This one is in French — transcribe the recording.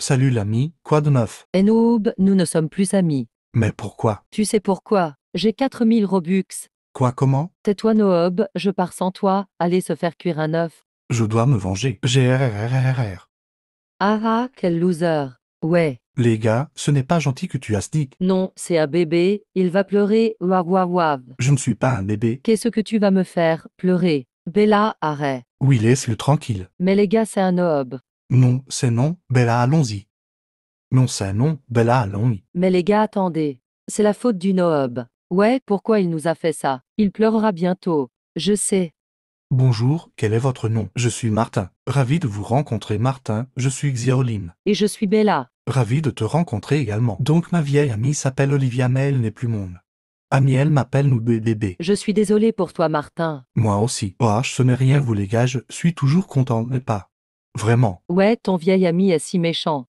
Salut l'ami, quoi de neuf Noob, nous ne sommes plus amis. Mais pourquoi Tu sais pourquoi. J'ai 4000 Robux. Quoi comment Tais-toi Noob, je pars sans toi, allez se faire cuire un œuf. Je dois me venger. RRRRR. Ah ah, quel loser. Ouais. Les gars, ce n'est pas gentil que tu as dit. Non, c'est un bébé, il va pleurer, Wa wa wa. Je ne suis pas un bébé. Qu'est-ce que tu vas me faire, pleurer Bella, arrête. Oui, laisse-le tranquille. Mais les gars, c'est un noob. Non, c'est non, Bella, allons-y. Non, c'est non, Bella, allons-y. Mais les gars, attendez. C'est la faute du Noob. Ouais, pourquoi il nous a fait ça Il pleurera bientôt. Je sais. Bonjour, quel est votre nom Je suis Martin. Ravi de vous rencontrer, Martin. Je suis Xiaoline. Et je suis Bella. Ravi de te rencontrer également. Donc ma vieille amie s'appelle Olivia, mais elle n'est plus mon amie, elle m'appelle nous bébé. Je suis désolé pour toi, Martin. Moi aussi. Oh, ah, ce n'est rien, vous les gars, je suis toujours content, mais pas. Vraiment. Ouais, ton vieil ami est si méchant.